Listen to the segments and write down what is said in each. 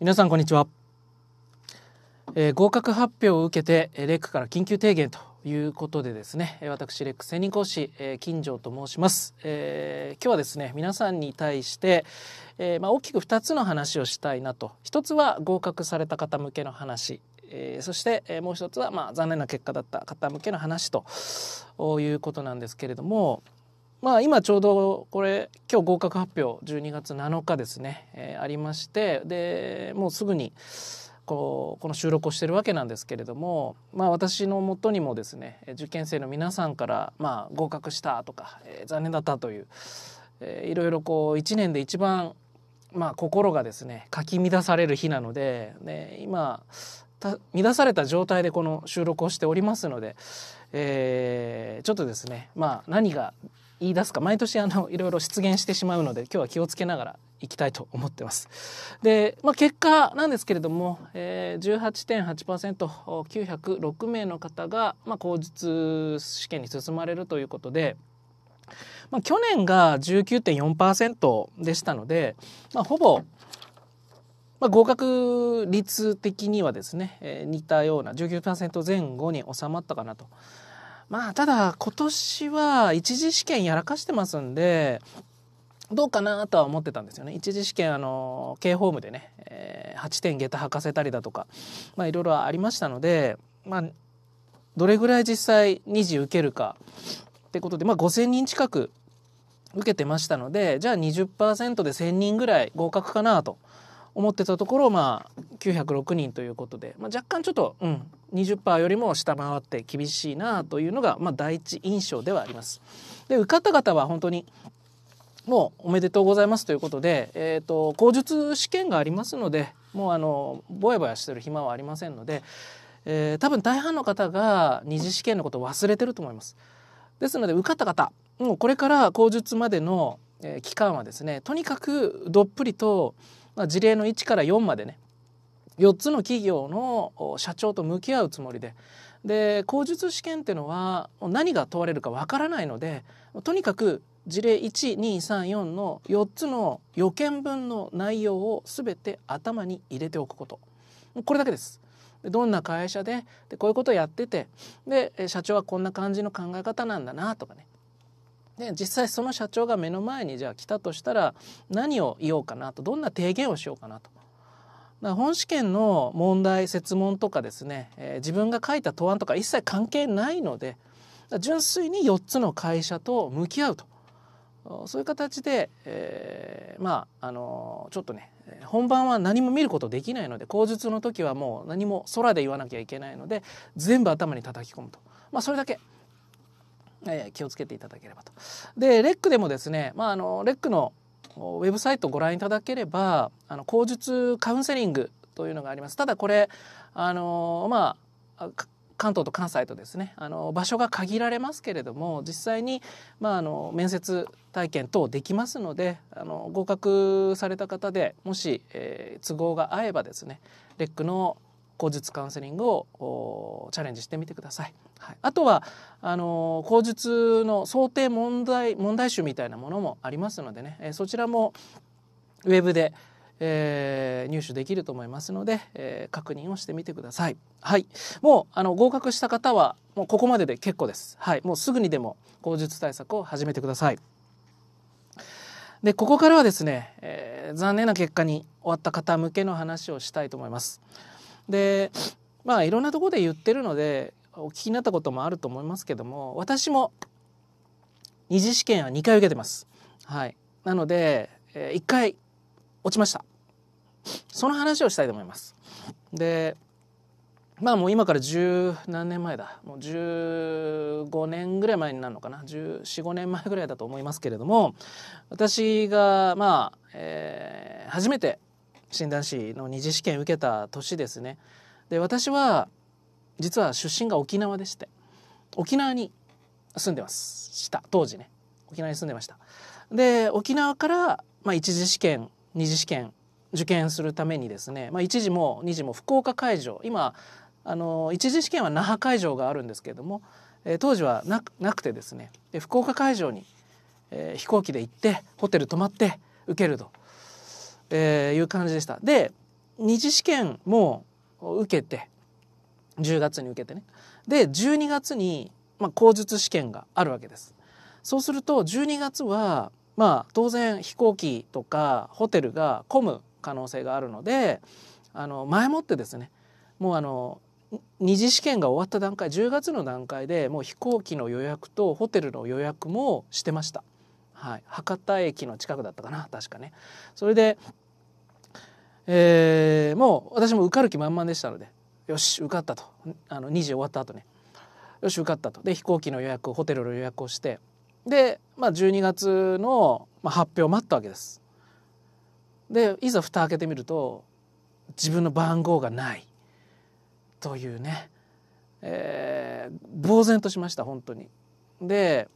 皆さんこんにちは、えー、合格発表を受けてレックから緊急提言ということでですね私レック専任講師、えー、金城と申します、えー、今日はですね皆さんに対して、えー、まあ、大きく2つの話をしたいなと1つは合格された方向けの話えー、そして、えー、もう一つは、まあ、残念な結果だった方向けの話ということなんですけれども、まあ今ちょうどこれ今日合格発表12月7日ですね、えー、ありましてでもうすぐにこの収録をしてるわけなんですけれども、まあ、私のもとにもですね受験生の皆さんから、まあ、合格したとか、えー、残念だったという、えー、いろいろこう1年で一番、まあ、心がですねかき乱される日なので、今乱された状態でこの収録をしておりますので、えー、ちょっとですね、まあ、何が言い出すか毎年あのいろいろ出現してしまうので今日は気をつけながらいきたいと思ってます。で、まあ、結果なんですけれども、えー、18.8%906 名の方が、まあ、口述試験に進まれるということで。まあ、去年が19.4%でしたので、まあ、ほぼ、まあ、合格率的にはですね、えー、似たような19%前後に収まったかなと。まあ、ただ、今年は一次試験やらかしてますんで、どうかなとは思ってたんですよね。一次試験、あの、K ホームでね、えー、8点下駄履かせたりだとか、まあ、いろいろありましたので、まあ、どれぐらい実際2次受けるかってことで、まあ、5000人近く受けてましたので、じゃあ20%で1000人ぐらい合格かなと。思ってたところ、まあ、906人ということで、まあ、若干ちょっと、うん、20%よりも下回って厳しいなというのが、まあ、第一印象ではあります。で受かった方は本当にもうおめでとうございますということで、えーと、口述試験がありますのでもうあのぼやぼやしてる暇はありませんので、えー、多分大半の方が二次試験のことを忘れてると思います。ですので受かった方もうこれから口述までの期間はですねとにかくどっぷりと、まあ、事例の1から4までね4つの企業の社長と向き合うつもりでで口述試験っていうのは何が問われるかわからないのでとにかく事例1234の4つの予見分の内容を全て頭に入れておくことこれだけです。どんな会社ででこういうことをやっててで社長はこんな感じの考え方なんだなとかねで実際その社長が目の前にじゃあ来たとしたら何を言おうかなとどんな提言をしようかなと。本試験の問題設問とかですね、えー、自分が書いた答案とか一切関係ないので純粋に4つの会社と向き合うとそういう形で、えー、まああのちょっとね本番は何も見ることできないので口述の時はもう何も空で言わなきゃいけないので全部頭に叩き込むと、まあ、それだけえー、気をつけていただければと。でレックでもですね、まあ、あのレックのウェブサイトをご覧いただければあの口述カウンセリングというのがあります。ただこれあのまあ関東と関西とですねあの場所が限られますけれども実際に、まあ、あの面接体験等できますのであの合格された方でもし、えー、都合が合えばですねレックの口述カウンセリングをチャレンジしてみてください。はい、あとはあの口述の想定問題問題集みたいなものもありますのでね、えー、そちらもウェブで、えー、入手できると思いますので、えー、確認をしてみてください。はい、もうあの合格した方はもうここまでで結構です。はい、もうすぐにでも口述対策を始めてください。でここからはですね、えー、残念な結果に終わった方向けの話をしたいと思います。でまあいろんなとこで言ってるのでお聞きになったこともあると思いますけども私も二次試験は2回受けてます。はい、なので、えー、1回落ちました。その話をしたいと思います。でまあもう今から十何年前だもう15年ぐらい前になるのかな1415年前ぐらいだと思いますけれども私がまあ、えー、初めて診断士の二次試験受けた年ですねで私は実は出身が沖縄でして沖縄に住んでますした当時ね沖縄に住んでましたで沖縄から、まあ、一次試験二次試験受験するためにですね、まあ、一次も二次も福岡会場今あの一次試験は那覇会場があるんですけれども、えー、当時はななくてですねで福岡会場に、えー、飛行機で行ってホテル泊まって受けるとえー、いう感じでした。で、二次試験も受けて、10月に受けてね。で、12月に、まあ、口述試験があるわけです。そうすると、12月は、まあ、当然飛行機とかホテルが混む可能性があるので、あの、前もってですね、もうあの、二次試験が終わった段階、10月の段階でもう飛行機の予約とホテルの予約もしてました。はい。博多駅の近くだったかな、確かね。それで、えー、もう私も受かる気満々でしたのでよし受かったとあの2時終わった後ねよし受かったとで飛行機の予約ホテルの予約をしてで、まあ、12月の発表を待ったわけですでいざ蓋開けてみると自分の番号がないというね、えー、呆然としました本当にで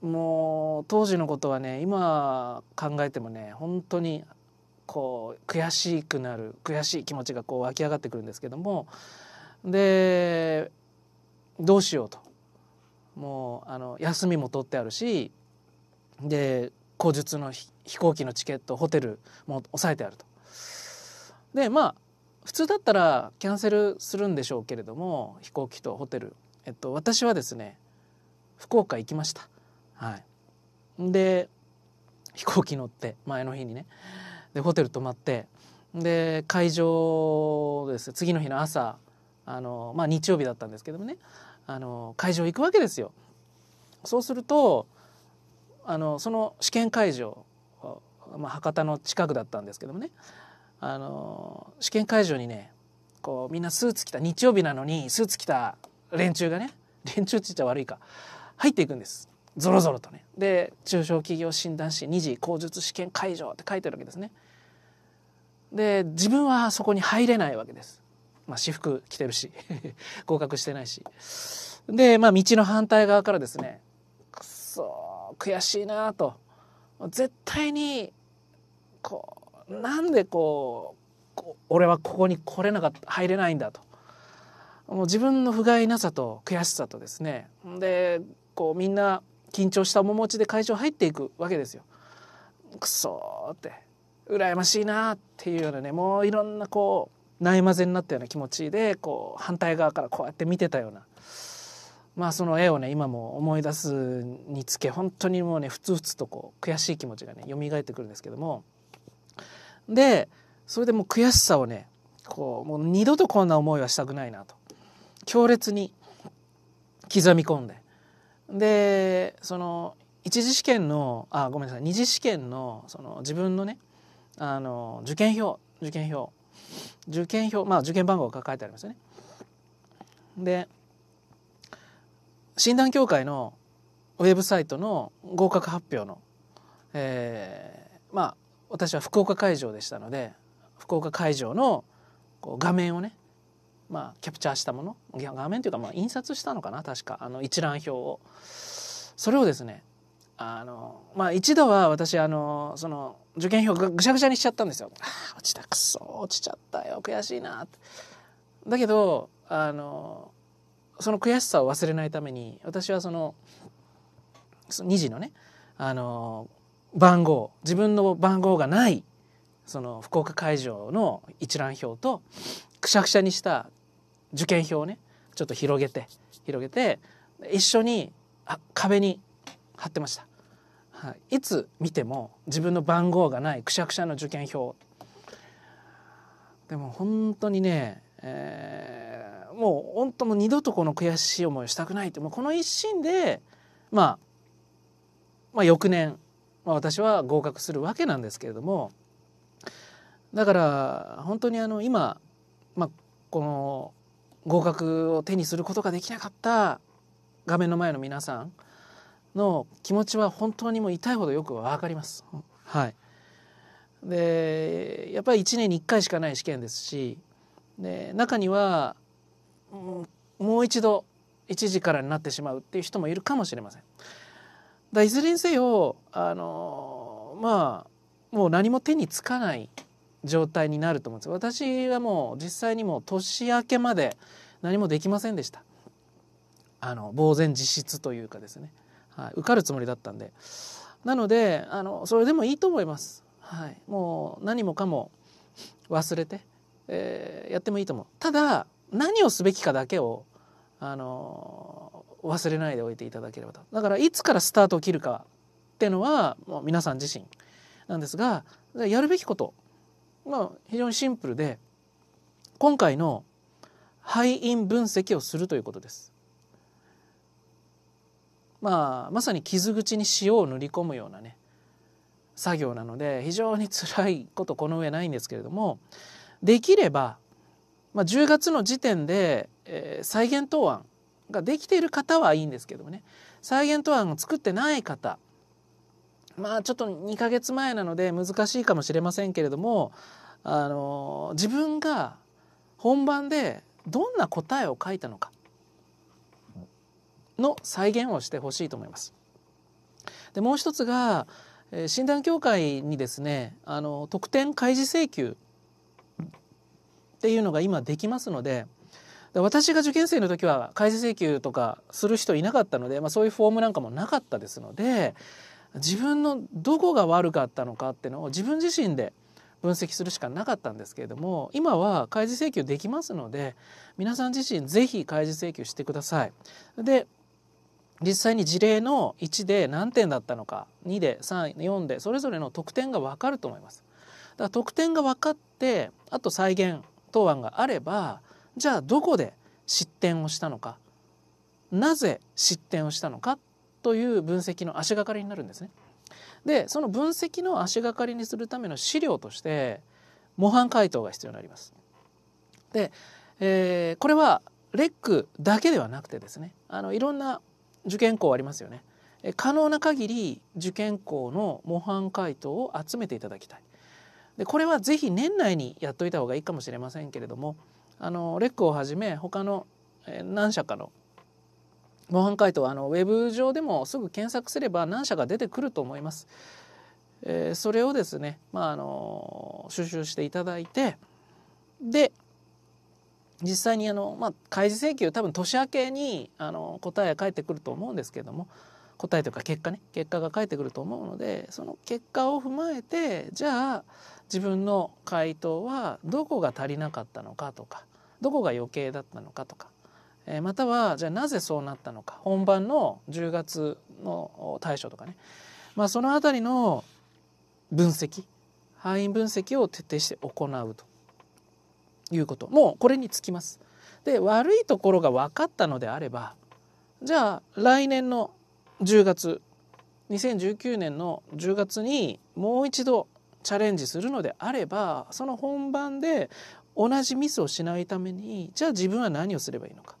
もう当時のことはね今考えてもね本当にこう悔しくなる悔しい気持ちがこう湧き上がってくるんですけどもでどうしようともうあの休みも取ってあるしで口述の飛行機のチケットホテルも抑えてあると。でまあ普通だったらキャンセルするんでしょうけれども飛行機とホテル、えっと、私はですね福岡行きました。はい、で飛行機乗って前の日にねでホテル泊まってで会場です、次の日の朝あの、まあ、日曜日だったんですけどもねあの会場行くわけですよ。そうするとあのその試験会場、まあ、博多の近くだったんですけどもねあの試験会場にねこうみんなスーツ着た日曜日なのにスーツ着た連中がね連中って言っちゃ悪いか入っていくんですぞろぞろとねで中小企業診断士2次口述試験会場って書いてるわけですねで自分はそこに入れないわけです。まあ、私服着てるし 合格してないし。で、まあ、道の反対側からですねくそ悔しいなと絶対にこうなんでこう俺はここに来れなかった入れないんだともう自分の不甲斐なさと悔しさとですねでこうみんな緊張した面持ちで会場入っていくわけですよ。くそって羨ましいなっていうようなねもういろんなこうないまぜになったような気持ちでこう反対側からこうやって見てたようなまあその絵をね今も思い出すにつけ本当にもうねふつふつとこう悔しい気持ちがね蘇ってくるんですけどもでそれでもう悔しさをねこうもう二度とこんな思いはしたくないなと強烈に刻み込んででその一次試験のあごめんなさい二次試験のその自分のねあの受験票受験票受験票まあ受験番号が書いてありますよね。で診断協会のウェブサイトの合格発表の、えー、まあ私は福岡会場でしたので福岡会場の画面をねまあ、キャプチャーしたもの画面というかまあ印刷したのかな確かあの一覧表をそれをですねあの、まあ、一度は私あのその受験票ぐしゃぐしゃにしちゃったんですよ。落ちた、くそ、落ちちゃったよ、悔しいな。だけど、あの、その悔しさを忘れないために、私はその、その2時のね、あの、番号、自分の番号がない、その福岡会場の一覧表と、くしゃくしゃにした受験票をね、ちょっと広げて、広げて、一緒に壁に貼ってました。いつ見ても自分の番号がないくしゃくしゃの受験票でも本当にね、えー、もう本当もう二度とこの悔しい思いをしたくないってもうこの一心で、まあ、まあ翌年、まあ、私は合格するわけなんですけれどもだから本当にあの今、まあ、この合格を手にすることができなかった画面の前の皆さんの気持ちは本当にもう痛いほどよく分かります。はい、でやっぱり1年に1回しかない試験ですしで中には、もう一度1時からになってしまうっていう人もいるかもしれません。だいずれにせよあのまあもう何も手につかない状態になると思うんです私はもう実際にもう年明けまで何もできませんでしたあの呆然自失というかですねはい、受かるつもりだったんでなのであのそれでもいいと思います、はい、もう何もかも忘れて、えー、やってもいいと思うただ何をすべきかだけをあの忘れないでおいていただければとだからいつからスタートを切るかっていうのはもう皆さん自身なんですがやるべきことまあ、非常にシンプルで今回の敗因分析をするということです。まあ、まさに傷口に塩を塗り込むようなね作業なので非常に辛いことこの上ないんですけれどもできれば、まあ、10月の時点で、えー、再現答案ができている方はいいんですけどもね再現答案を作ってない方まあちょっと2ヶ月前なので難しいかもしれませんけれどもあの自分が本番でどんな答えを書いたのかの再現をしてほしいと思います。でもう一つが診断協会にですねあの特典開示請求っていうのが今できますので私が受験生の時は開示請求とかする人いなかったので、まあ、そういうフォームなんかもなかったですので自分のどこが悪かったのかっていうのを自分自身で分析するしかなかったんですけれども今は開示請求できますので皆さん自身是非開示請求してください。で実際に事例の1で何点だったのか2で34でそれぞれの得点が分かると思います。だから得点が分かってあと再現答案があればじゃあどこで失点をしたのかなぜ失点をしたのかという分析の足がかりになるんですね。でその分析の足がかりにするための資料として模範解答が必要になります。で、えー、これはレックだけではなくてですねあのいろんな受験校ありますよね。可能な限り受験校の模範解答を集めていただきたい。でこれはぜひ年内にやっといた方がいいかもしれませんけれどもあのレックをはじめ他の何社かの模範解答はあのウェブ上でもすぐ検索すれば何社か出てくると思います。えー、それをですね、まあ、あの収集していただいてで実際にあの、まあ、開示請求多分年明けにあの答えが返ってくると思うんですけども答えというか結果ね結果が返ってくると思うのでその結果を踏まえてじゃあ自分の回答はどこが足りなかったのかとかどこが余計だったのかとか、えー、またはじゃあなぜそうなったのか本番の10月の対処とかね、まあ、その辺りの分析範囲分析を徹底して行うと。いうこともうこれにつきます。で悪いところが分かったのであればじゃあ来年の10月2019年の10月にもう一度チャレンジするのであればその本番で同じミスをしないためにじゃあ自分は何をすればいいのか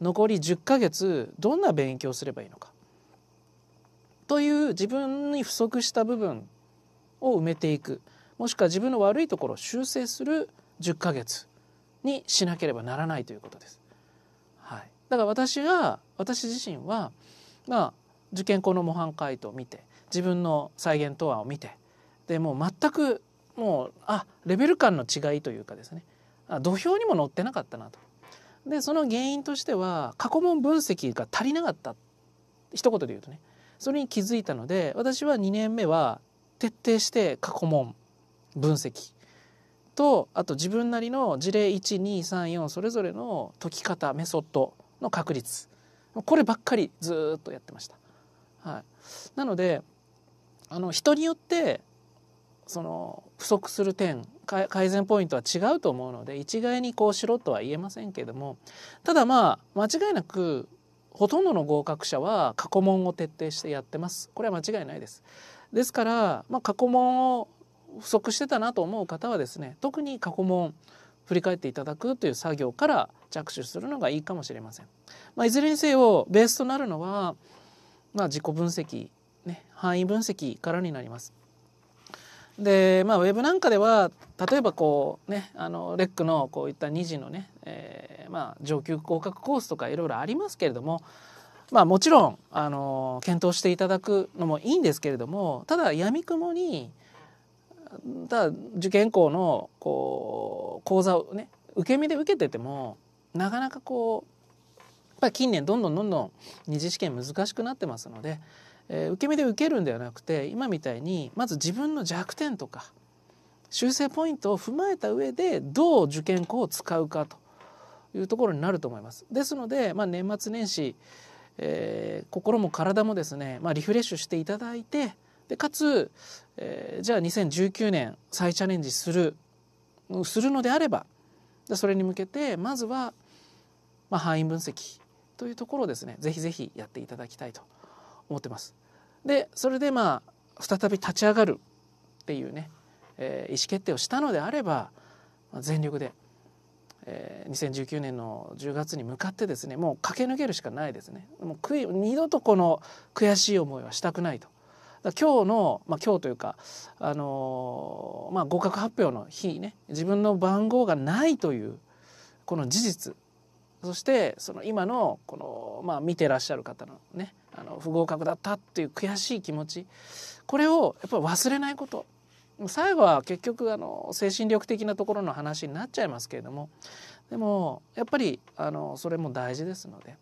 残り10ヶ月どんな勉強をすればいいのかという自分に不足した部分を埋めていくもしくは自分の悪いところを修正する10ヶ月にしなければならないということです。はい、だから私が私自身は、まあ、受験校の模範解答を見て自分の再現答案を見てでもう全くもうあレベル感の違いというかですね土俵にも乗ってなかったなと。でその原因としては過去問分析が足りなかった一言で言うとねそれに気づいたので私は2年目は徹底して過去問分析とあと自分なりの事例1234それぞれの解き方メソッドの確率こればっかりずっとやってました。はい、なのであの人によってその不足する点改善ポイントは違うと思うので一概にこうしろとは言えませんけれどもただまあ間違いなくほとんどの合格者は過去問を徹底してやってますこれは間違いないですですから、まあ、過去問を不足してたなと思う方はですね特に過去問振り返っていただくという作業から着手するのがいいかもしれません。まあ、いずれにせよベースとなるのは、まあ、自己分析、ね、範囲分析からになります。で、まあ、ウェブなんかでは例えばこうねあのレックのこういった2次のね、えー、まあ、上級合格コースとかいろいろありますけれども、まあ、もちろんあの検討していただくのもいいんですけれどもただやみくもにただ受験校のこう講座をね受け身で受けててもなかなかこうやっぱり近年どんどんどんどん二次試験難しくなってますので、えー、受け身で受けるんではなくて今みたいにまず自分の弱点とか修正ポイントを踏まえた上でどう受験校を使うかというところになると思います。ですので、まあ、年末年始、えー、心も体もですね、まあ、リフレッシュしていただいて、でかつ、えー、じゃあ2019年再チャレンジするするのであればでそれに向けてまずは、まあ、範囲分析というところをですねぜひぜひやっていただきたいと思ってます。でそれでまあ再び立ち上がるっていうね、えー、意思決定をしたのであれば全力で、えー、2019年の10月に向かってですねもう駆け抜けるしかないですねもう悔い二度とこの悔しい思いはしたくないとだ今日の、まあ、今日というか、あのー、まあ、合格発表の日ね自分の番号がないというこの事実そしてその今のこの、まあ、見てらっしゃる方のねあの不合格だったっていう悔しい気持ちこれをやっぱり忘れないこと最後は結局あの精神力的なところの話になっちゃいますけれどもでもやっぱりあのそれも大事ですので、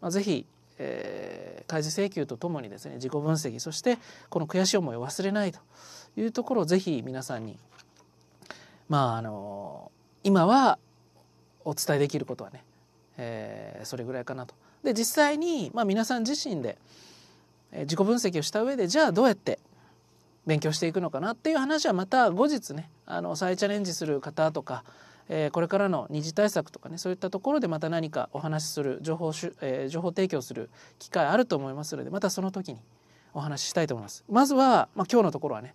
まあ、是非えー、開示請求とともにですね自己分析そしてこの悔しい思いを忘れないというところをぜひ皆さんにまああの今はお伝えできることはね、えー、それぐらいかなと。で実際に、まあ、皆さん自身で、え自己分析をした上でじゃあどうやって勉強していくのかなっていう話はまた後日ねあの再チャレンジする方とかえこれからの二次対策とかねそういったところでまた何かお話しする情報し、えー、情報提供する機会あると思いますのでまたその時にお話ししたいと思います。まずは、まあ、今日のところはね、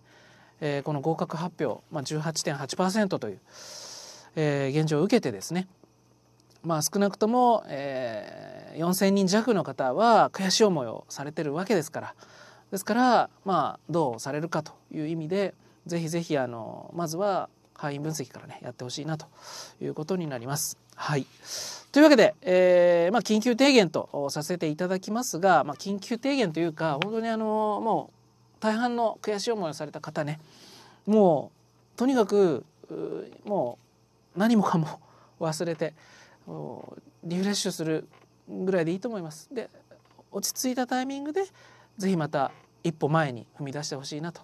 えー、この合格発表、まあ、18.8%という、えー、現状を受けてですねまあ、少なくとも、えー、4,000人弱の方は悔しい思いをされてるわけですからですから、まあ、どうされるかという意味でぜひぜひあのまずは敗因分析からねやってほしいなということになります。はい、というわけで、えーまあ、緊急提言とさせていただきますが、まあ、緊急提言というか本当にあのもう大半の悔しい思いをされた方ねもうとにかくもう何もかも 忘れてリフレッシュするぐらいでいいと思います。で落ち着いたタイミングで是非また一歩前に踏み出してほしいなと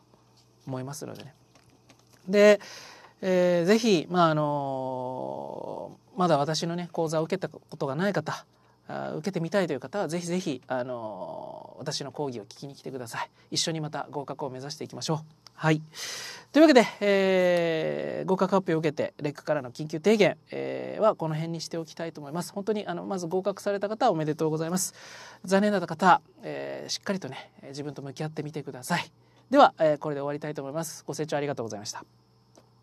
思いますのでね。でえー、ぜひ、まああのまだ私のね講座を受けたことがない方受けてみたいという方はぜひぜひ、あのー、私の講義を聞きに来てください一緒にまた合格を目指していきましょうはいというわけで、えー、合格発表を受けてレックからの緊急提言、えー、はこの辺にしておきたいと思います本当にあのまず合格された方おめでとうございます残念だった方、えー、しっかりとね自分と向き合ってみてくださいでは、えー、これで終わりたいと思いますご清聴ありがとうございました